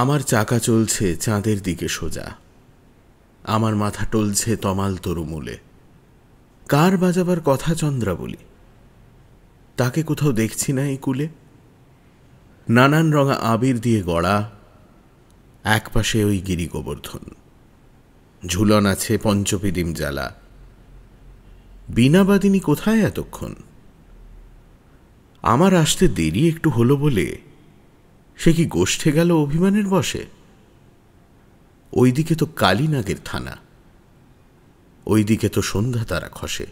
আমার চাকা চলছে চাঁদের দিকে সোজা আমার মাথা টলছে তমাল তরুমূলে কার বাজাবার কথা চন্দ্রা বলি তাকে কোথাও দেখছি না এই কুলে নানান রঙা আবির দিয়ে গড়া একপাশে ওই গিরি গোবর্ধন ঝুলন আছে পঞ্চপিদিম জ্বালা বীণাবাদিনী কোথায় এতক্ষণ আমার আসতে দেরি একটু হলো বলে সে কি গোষ্ঠে গেল অভিমানের বসে ওইদিকে তো কালীনাগের থানা ওইদিকে তো সন্ধ্যা তারা খসে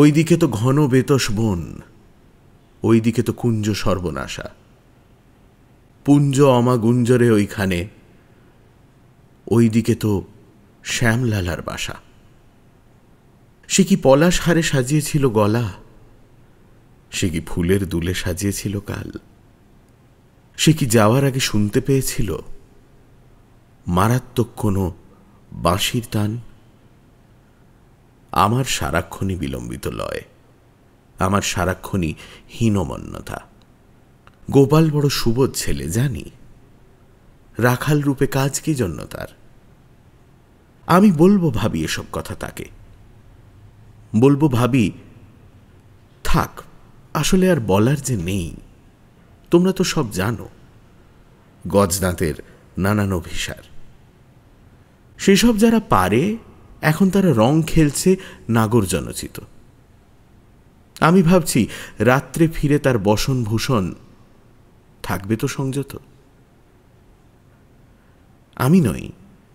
ওইদিকে তো ঘন বেতস বন ওইদিকে তো কুঞ্জ সর্বনাশা পুঞ্জ অমাগুঞ্জরে ওইখানে ওইদিকে তো শ্যামলালার বাসা সে কি পলাশ হারে সাজিয়েছিল গলা সে কি ফুলের দুলে সাজিয়েছিল কাল সে কি যাওয়ার আগে শুনতে পেয়েছিল মারাত্মক কোনো বাঁশির টান আমার সারাক্ষণই বিলম্বিত লয় আমার সারাক্ষণই হীনমন্যতা গোপাল বড় সুবোধ ছেলে জানি রাখাল রূপে কাজ কি জন্য তার আমি বলবো ভাবি এসব কথা তাকে বলবো ভাবি থাক আসলে আর বলার যে নেই তোমরা তো সব জানো গজদাঁতের নানান অভিসার সেসব যারা পারে এখন তারা রং খেলছে নাগর জনচিত আমি ভাবছি রাত্রে ফিরে তার বসনভূষণ থাকবে তো সংযত আমি নই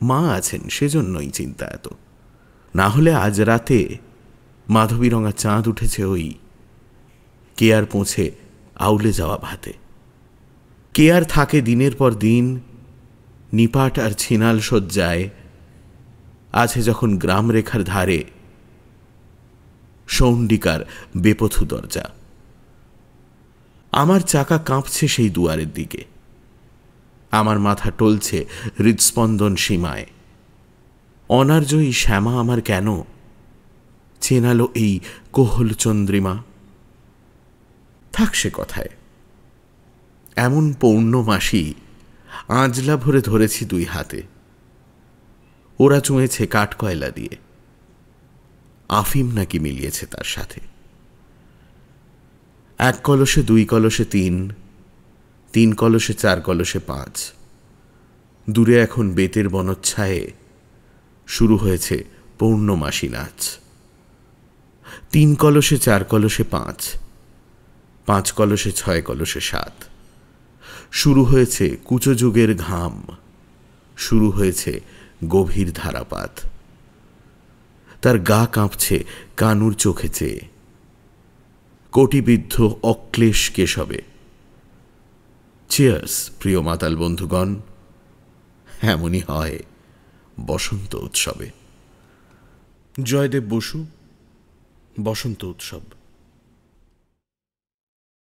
মা আছেন সেজন্যই চিন্তা এত না হলে আজ রাতে মাধবী রঙা চাঁদ উঠেছে ওই কেয়ার পৌঁছে আউলে যাওয়া ভাতে কে আর থাকে দিনের পর দিন নিপাট আর ছিনাল শয্যায় আছে যখন গ্রাম রেখার ধারে সৌন্ডিকার বেপথু দরজা আমার চাকা কাঁপছে সেই দুয়ারের দিকে আমার মাথা টলছে হৃদস্পন্দন সীমায় অনার্যই শ্যামা আমার কেন চেনালো এই কোহল চন্দ্রিমা থাক সে কথায় এমন পৌর্ণমাসি আঁজলা ভরে ধরেছি দুই হাতে ওরা চুঁয়েছে কাঠ কয়লা দিয়ে আফিম নাকি মিলিয়েছে তার সাথে এক কলসে দুই কলসে তিন তিন কলসে চার কলসে পাঁচ দূরে এখন বেতের বনচ্ছায়ে শুরু হয়েছে পৌর্ণমাসী নাচ তিন কলসে চার কলসে পাঁচ পাঁচ কলসে ছয় কলসে সাত শুরু হয়েছে কুচযুগের ঘাম শুরু হয়েছে গভীর ধারাপাত তার গা কাঁপছে কানুর চোখে চেয়ে কোটিবিদ্ধ অক্লেশ কেশবে চেয়ার্স প্রিয় মাতাল বন্ধুগণ এমনই হয় বসন্ত উৎসবে জয়দেব বসু বসন্ত উৎসব